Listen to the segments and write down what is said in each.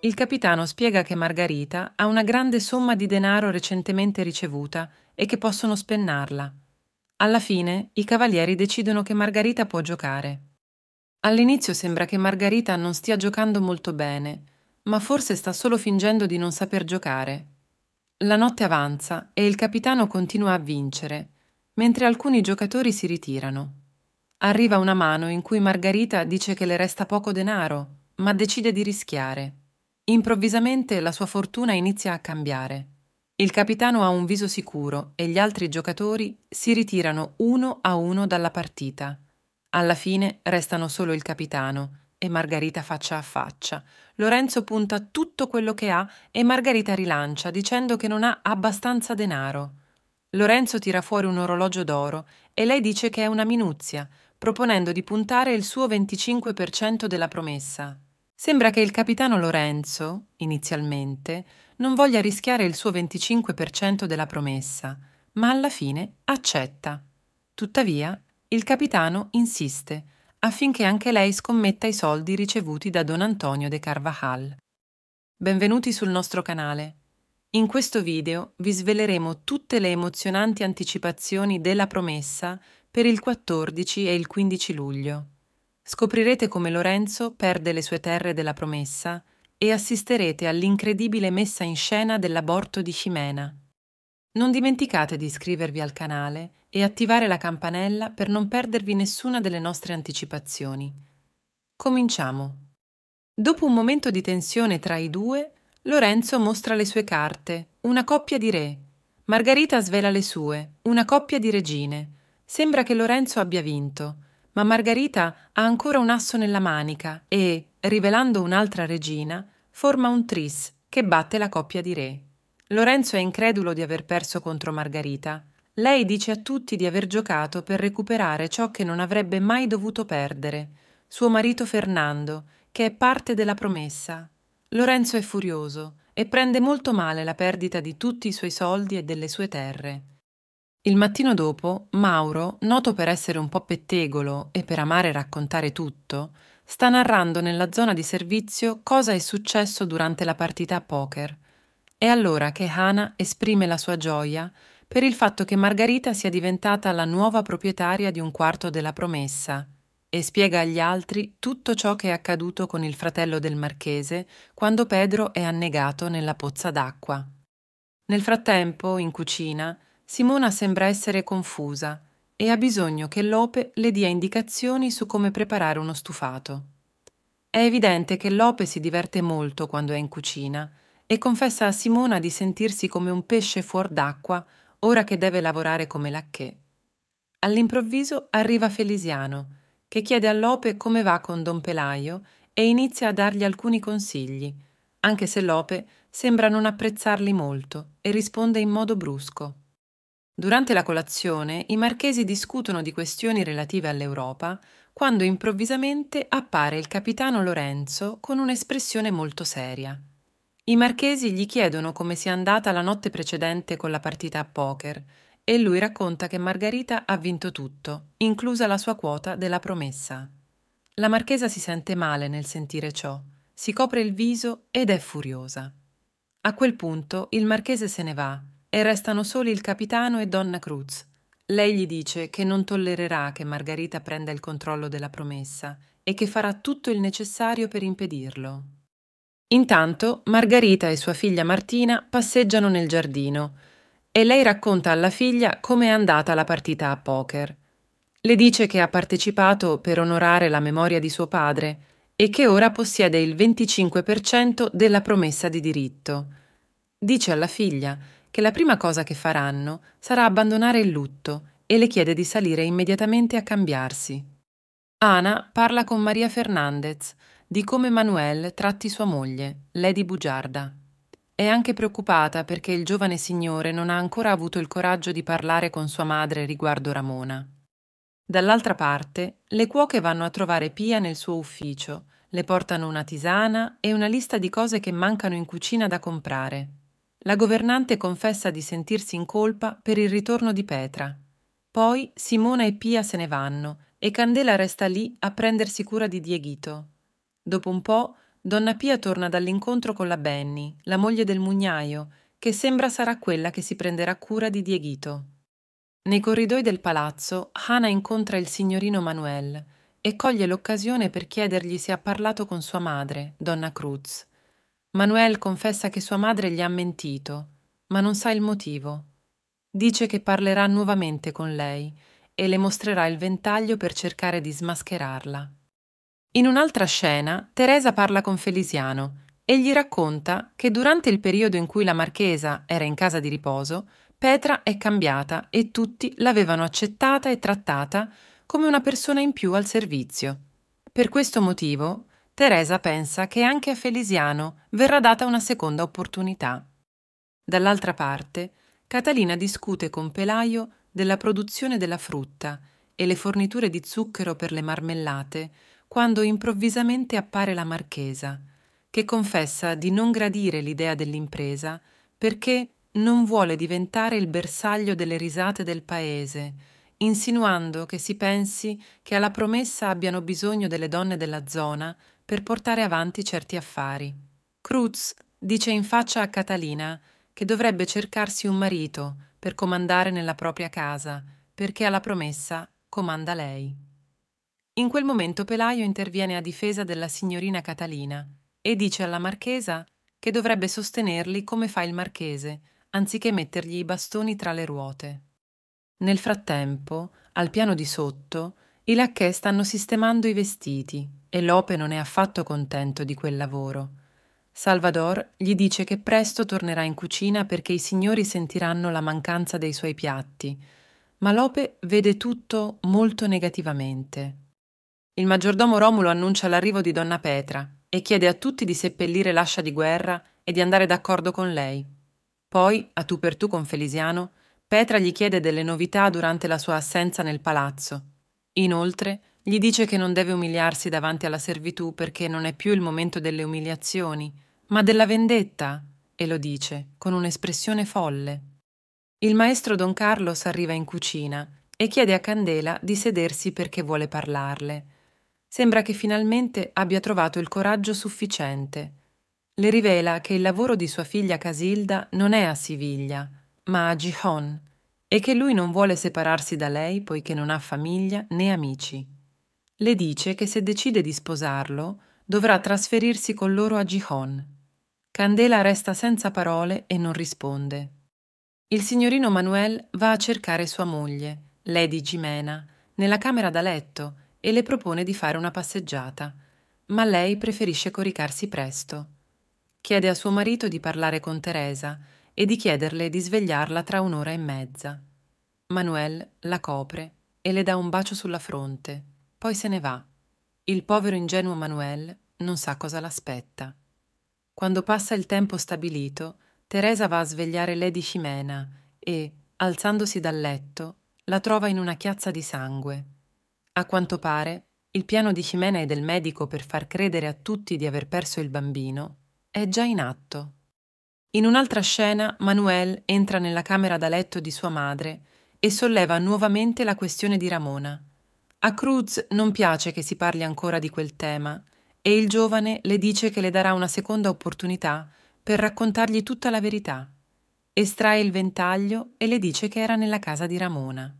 Il capitano spiega che Margarita ha una grande somma di denaro recentemente ricevuta e che possono spennarla. Alla fine i cavalieri decidono che Margarita può giocare. All'inizio sembra che Margarita non stia giocando molto bene, ma forse sta solo fingendo di non saper giocare. La notte avanza e il capitano continua a vincere, mentre alcuni giocatori si ritirano. Arriva una mano in cui Margarita dice che le resta poco denaro, ma decide di rischiare. Improvvisamente la sua fortuna inizia a cambiare. Il capitano ha un viso sicuro e gli altri giocatori si ritirano uno a uno dalla partita. Alla fine restano solo il capitano e Margarita faccia a faccia. Lorenzo punta tutto quello che ha e Margarita rilancia dicendo che non ha abbastanza denaro. Lorenzo tira fuori un orologio d'oro e lei dice che è una minuzia, proponendo di puntare il suo 25% della promessa. Sembra che il capitano Lorenzo, inizialmente, non voglia rischiare il suo 25% della promessa, ma alla fine accetta. Tuttavia, il capitano insiste affinché anche lei scommetta i soldi ricevuti da Don Antonio de Carvajal. Benvenuti sul nostro canale. In questo video vi sveleremo tutte le emozionanti anticipazioni della promessa per il 14 e il 15 luglio scoprirete come Lorenzo perde le sue terre della promessa e assisterete all'incredibile messa in scena dell'aborto di Cimena. Non dimenticate di iscrivervi al canale e attivare la campanella per non perdervi nessuna delle nostre anticipazioni. Cominciamo. Dopo un momento di tensione tra i due, Lorenzo mostra le sue carte, una coppia di re. Margherita svela le sue, una coppia di regine. Sembra che Lorenzo abbia vinto, ma Margherita ha ancora un asso nella manica e, rivelando un'altra regina, forma un tris che batte la coppia di re. Lorenzo è incredulo di aver perso contro Margherita. Lei dice a tutti di aver giocato per recuperare ciò che non avrebbe mai dovuto perdere, suo marito Fernando, che è parte della promessa. Lorenzo è furioso e prende molto male la perdita di tutti i suoi soldi e delle sue terre. Il mattino dopo, Mauro, noto per essere un po' pettegolo e per amare raccontare tutto, sta narrando nella zona di servizio cosa è successo durante la partita a poker. È allora che Hana esprime la sua gioia per il fatto che Margarita sia diventata la nuova proprietaria di un quarto della promessa e spiega agli altri tutto ciò che è accaduto con il fratello del marchese quando Pedro è annegato nella pozza d'acqua. Nel frattempo, in cucina, Simona sembra essere confusa e ha bisogno che Lope le dia indicazioni su come preparare uno stufato. È evidente che Lope si diverte molto quando è in cucina e confessa a Simona di sentirsi come un pesce fuor d'acqua ora che deve lavorare come lacché. All'improvviso arriva Felisiano, che chiede a Lope come va con Don Pelaio e inizia a dargli alcuni consigli, anche se Lope sembra non apprezzarli molto e risponde in modo brusco. Durante la colazione i marchesi discutono di questioni relative all'Europa quando improvvisamente appare il capitano Lorenzo con un'espressione molto seria. I marchesi gli chiedono come sia andata la notte precedente con la partita a poker e lui racconta che Margherita ha vinto tutto, inclusa la sua quota della promessa. La marchesa si sente male nel sentire ciò, si copre il viso ed è furiosa. A quel punto il marchese se ne va e restano soli il capitano e Donna Cruz. Lei gli dice che non tollererà che Margarita prenda il controllo della promessa e che farà tutto il necessario per impedirlo. Intanto Margarita e sua figlia Martina passeggiano nel giardino e lei racconta alla figlia come è andata la partita a poker. Le dice che ha partecipato per onorare la memoria di suo padre e che ora possiede il 25% della promessa di diritto. Dice alla figlia che la prima cosa che faranno sarà abbandonare il lutto e le chiede di salire immediatamente a cambiarsi. Ana parla con Maria Fernandez di come Manuel tratti sua moglie, Lady Bugiarda. È anche preoccupata perché il giovane signore non ha ancora avuto il coraggio di parlare con sua madre riguardo Ramona. Dall'altra parte, le cuoche vanno a trovare Pia nel suo ufficio, le portano una tisana e una lista di cose che mancano in cucina da comprare. La governante confessa di sentirsi in colpa per il ritorno di Petra. Poi Simona e Pia se ne vanno e Candela resta lì a prendersi cura di Dieghito. Dopo un po', Donna Pia torna dall'incontro con la Benny, la moglie del mugnaio, che sembra sarà quella che si prenderà cura di Dieghito. Nei corridoi del palazzo, Hana incontra il signorino Manuel e coglie l'occasione per chiedergli se ha parlato con sua madre, Donna Cruz. Manuel confessa che sua madre gli ha mentito, ma non sa il motivo. Dice che parlerà nuovamente con lei e le mostrerà il ventaglio per cercare di smascherarla. In un'altra scena, Teresa parla con Felisiano e gli racconta che durante il periodo in cui la marchesa era in casa di riposo, Petra è cambiata e tutti l'avevano accettata e trattata come una persona in più al servizio. Per questo motivo, Teresa pensa che anche a Felisiano verrà data una seconda opportunità. Dall'altra parte, Catalina discute con Pelaio della produzione della frutta e le forniture di zucchero per le marmellate quando improvvisamente appare la marchesa, che confessa di non gradire l'idea dell'impresa perché non vuole diventare il bersaglio delle risate del paese, insinuando che si pensi che alla promessa abbiano bisogno delle donne della zona per portare avanti certi affari. Cruz dice in faccia a Catalina che dovrebbe cercarsi un marito per comandare nella propria casa, perché alla promessa comanda lei. In quel momento Pelaio interviene a difesa della signorina Catalina e dice alla marchesa che dovrebbe sostenerli come fa il marchese, anziché mettergli i bastoni tra le ruote. Nel frattempo, al piano di sotto, i lacchè stanno sistemando i vestiti e Lope non è affatto contento di quel lavoro. Salvador gli dice che presto tornerà in cucina perché i signori sentiranno la mancanza dei suoi piatti, ma Lope vede tutto molto negativamente. Il maggiordomo Romulo annuncia l'arrivo di donna Petra e chiede a tutti di seppellire l'ascia di guerra e di andare d'accordo con lei. Poi, a tu per tu con Felisiano, Petra gli chiede delle novità durante la sua assenza nel palazzo. Inoltre, gli dice che non deve umiliarsi davanti alla servitù perché non è più il momento delle umiliazioni, ma della vendetta, e lo dice con un'espressione folle. Il maestro Don Carlos arriva in cucina e chiede a Candela di sedersi perché vuole parlarle. Sembra che finalmente abbia trovato il coraggio sufficiente. Le rivela che il lavoro di sua figlia Casilda non è a Siviglia, ma a Gijón, e che lui non vuole separarsi da lei poiché non ha famiglia né amici le dice che se decide di sposarlo dovrà trasferirsi con loro a Gijón. Candela resta senza parole e non risponde. Il signorino Manuel va a cercare sua moglie, Lady Jimena, nella camera da letto e le propone di fare una passeggiata, ma lei preferisce coricarsi presto. Chiede a suo marito di parlare con Teresa e di chiederle di svegliarla tra un'ora e mezza. Manuel la copre e le dà un bacio sulla fronte. Poi se ne va. Il povero ingenuo Manuel non sa cosa l'aspetta. Quando passa il tempo stabilito, Teresa va a svegliare Lady Ximena e, alzandosi dal letto, la trova in una chiazza di sangue. A quanto pare, il piano di Ximena e del medico per far credere a tutti di aver perso il bambino è già in atto. In un'altra scena, Manuel entra nella camera da letto di sua madre e solleva nuovamente la questione di Ramona, a Cruz non piace che si parli ancora di quel tema e il giovane le dice che le darà una seconda opportunità per raccontargli tutta la verità. Estrae il ventaglio e le dice che era nella casa di Ramona.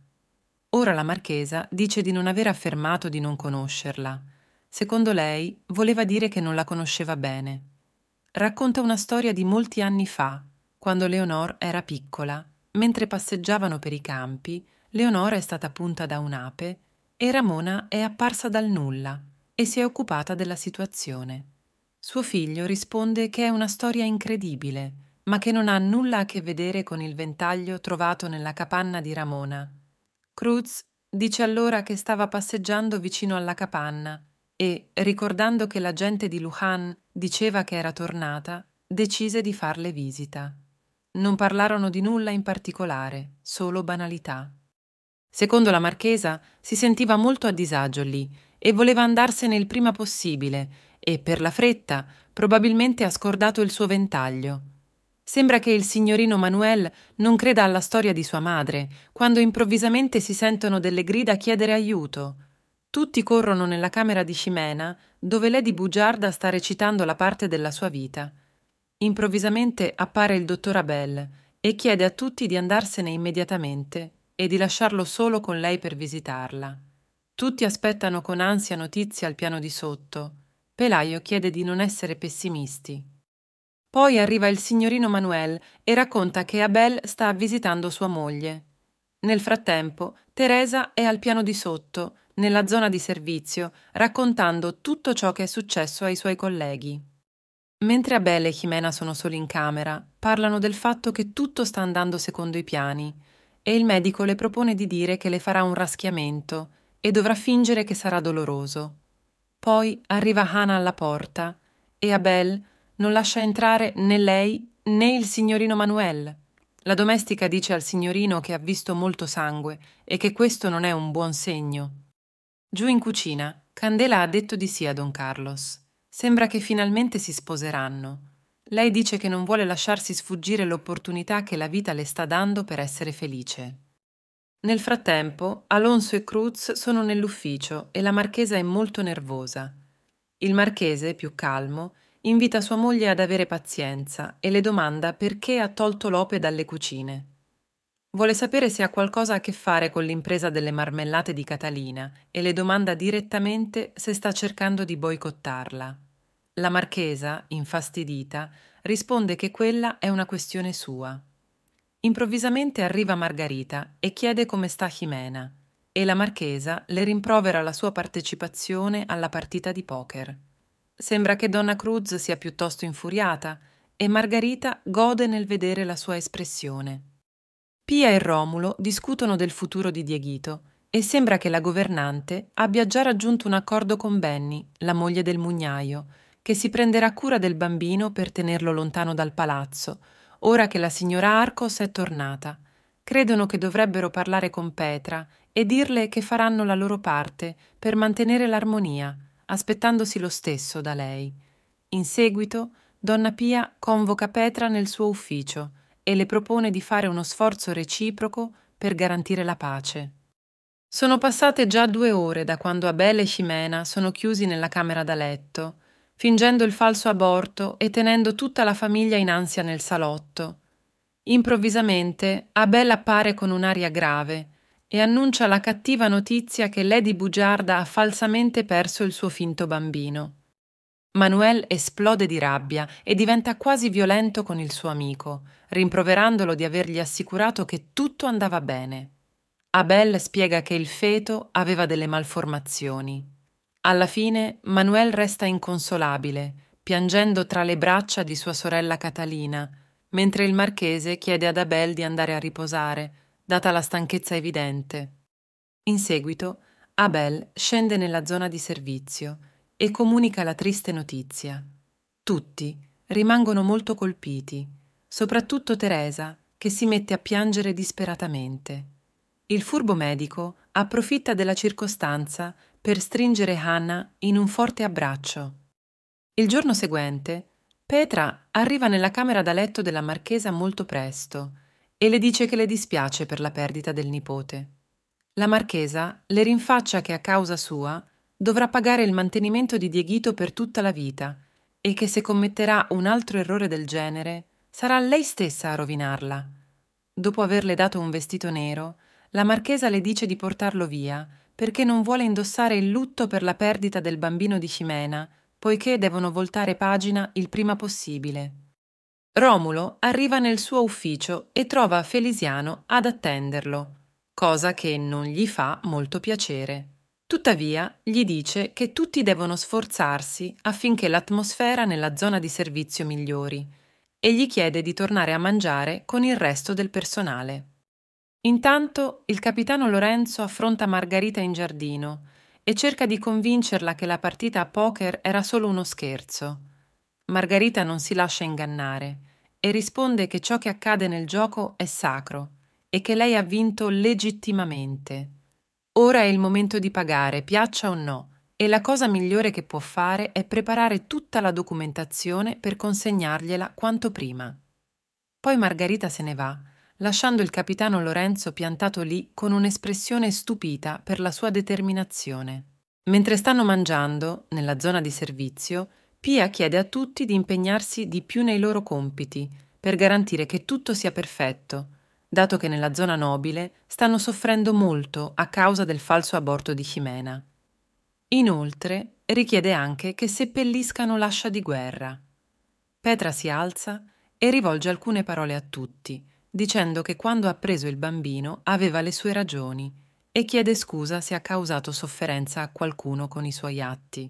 Ora la marchesa dice di non aver affermato di non conoscerla. Secondo lei voleva dire che non la conosceva bene. Racconta una storia di molti anni fa, quando Leonor era piccola. Mentre passeggiavano per i campi, Leonora è stata punta da un'ape e Ramona è apparsa dal nulla e si è occupata della situazione. Suo figlio risponde che è una storia incredibile, ma che non ha nulla a che vedere con il ventaglio trovato nella capanna di Ramona. Cruz dice allora che stava passeggiando vicino alla capanna e, ricordando che la gente di Lujan diceva che era tornata, decise di farle visita. Non parlarono di nulla in particolare, solo banalità. Secondo la marchesa, si sentiva molto a disagio lì e voleva andarsene il prima possibile e, per la fretta, probabilmente ha scordato il suo ventaglio. Sembra che il signorino Manuel non creda alla storia di sua madre, quando improvvisamente si sentono delle grida chiedere aiuto. Tutti corrono nella camera di Cimena, dove Lady Bugiarda sta recitando la parte della sua vita. Improvvisamente appare il dottor Abel e chiede a tutti di andarsene immediatamente e di lasciarlo solo con lei per visitarla. Tutti aspettano con ansia notizie al piano di sotto. Pelaio chiede di non essere pessimisti. Poi arriva il signorino Manuel e racconta che Abel sta visitando sua moglie. Nel frattempo, Teresa è al piano di sotto, nella zona di servizio, raccontando tutto ciò che è successo ai suoi colleghi. Mentre Abel e Jimena sono soli in camera, parlano del fatto che tutto sta andando secondo i piani e il medico le propone di dire che le farà un raschiamento e dovrà fingere che sarà doloroso. Poi arriva Hannah alla porta e Abel non lascia entrare né lei né il signorino Manuel. La domestica dice al signorino che ha visto molto sangue e che questo non è un buon segno. Giù in cucina, Candela ha detto di sì a Don Carlos. Sembra che finalmente si sposeranno. Lei dice che non vuole lasciarsi sfuggire l'opportunità che la vita le sta dando per essere felice. Nel frattempo, Alonso e Cruz sono nell'ufficio e la marchesa è molto nervosa. Il marchese, più calmo, invita sua moglie ad avere pazienza e le domanda perché ha tolto Lope dalle cucine. Vuole sapere se ha qualcosa a che fare con l'impresa delle marmellate di Catalina e le domanda direttamente se sta cercando di boicottarla. La marchesa, infastidita, risponde che quella è una questione sua. Improvvisamente arriva Margarita e chiede come sta Jimena e la marchesa le rimprovera la sua partecipazione alla partita di poker. Sembra che Donna Cruz sia piuttosto infuriata e Margarita gode nel vedere la sua espressione. Pia e Romulo discutono del futuro di Dieghito e sembra che la governante abbia già raggiunto un accordo con Benny, la moglie del mugnaio, che si prenderà cura del bambino per tenerlo lontano dal palazzo, ora che la signora Arcos è tornata. Credono che dovrebbero parlare con Petra e dirle che faranno la loro parte per mantenere l'armonia, aspettandosi lo stesso da lei. In seguito, Donna Pia convoca Petra nel suo ufficio e le propone di fare uno sforzo reciproco per garantire la pace. Sono passate già due ore da quando Abel e Ximena sono chiusi nella camera da letto fingendo il falso aborto e tenendo tutta la famiglia in ansia nel salotto. Improvvisamente Abel appare con un'aria grave e annuncia la cattiva notizia che Lady Bugiarda ha falsamente perso il suo finto bambino. Manuel esplode di rabbia e diventa quasi violento con il suo amico, rimproverandolo di avergli assicurato che tutto andava bene. Abel spiega che il feto aveva delle malformazioni. Alla fine Manuel resta inconsolabile, piangendo tra le braccia di sua sorella Catalina, mentre il marchese chiede ad Abel di andare a riposare, data la stanchezza evidente. In seguito, Abel scende nella zona di servizio e comunica la triste notizia. Tutti rimangono molto colpiti, soprattutto Teresa, che si mette a piangere disperatamente. Il furbo medico approfitta della circostanza per stringere Hannah in un forte abbraccio. Il giorno seguente, Petra arriva nella camera da letto della marchesa molto presto e le dice che le dispiace per la perdita del nipote. La marchesa le rinfaccia che a causa sua dovrà pagare il mantenimento di Dieghito per tutta la vita e che se commetterà un altro errore del genere sarà lei stessa a rovinarla. Dopo averle dato un vestito nero, la marchesa le dice di portarlo via perché non vuole indossare il lutto per la perdita del bambino di Cimena, poiché devono voltare pagina il prima possibile. Romulo arriva nel suo ufficio e trova Felisiano ad attenderlo, cosa che non gli fa molto piacere. Tuttavia, gli dice che tutti devono sforzarsi affinché l'atmosfera nella zona di servizio migliori e gli chiede di tornare a mangiare con il resto del personale. Intanto il capitano Lorenzo affronta Margarita in giardino e cerca di convincerla che la partita a poker era solo uno scherzo. Margarita non si lascia ingannare e risponde che ciò che accade nel gioco è sacro e che lei ha vinto legittimamente. Ora è il momento di pagare, piaccia o no, e la cosa migliore che può fare è preparare tutta la documentazione per consegnargliela quanto prima. Poi Margarita se ne va lasciando il capitano Lorenzo piantato lì con un'espressione stupita per la sua determinazione. Mentre stanno mangiando, nella zona di servizio, Pia chiede a tutti di impegnarsi di più nei loro compiti, per garantire che tutto sia perfetto, dato che nella zona nobile stanno soffrendo molto a causa del falso aborto di Ximena. Inoltre, richiede anche che seppelliscano l'ascia di guerra. Petra si alza e rivolge alcune parole a tutti, dicendo che quando ha preso il bambino aveva le sue ragioni e chiede scusa se ha causato sofferenza a qualcuno con i suoi atti.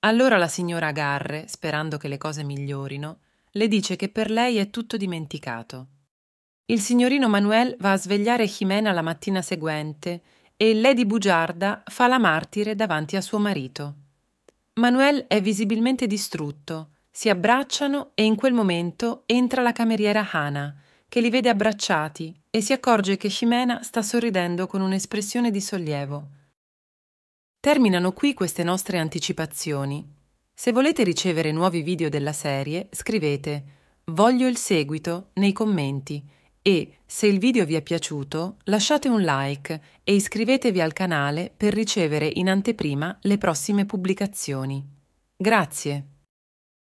Allora la signora Garre, sperando che le cose migliorino, le dice che per lei è tutto dimenticato. Il signorino Manuel va a svegliare Jimena la mattina seguente e Lady Bugiarda fa la martire davanti a suo marito. Manuel è visibilmente distrutto, si abbracciano e in quel momento entra la cameriera Hana, che li vede abbracciati e si accorge che Ximena sta sorridendo con un'espressione di sollievo. Terminano qui queste nostre anticipazioni. Se volete ricevere nuovi video della serie, scrivete Voglio il seguito nei commenti e, se il video vi è piaciuto, lasciate un like e iscrivetevi al canale per ricevere in anteprima le prossime pubblicazioni. Grazie!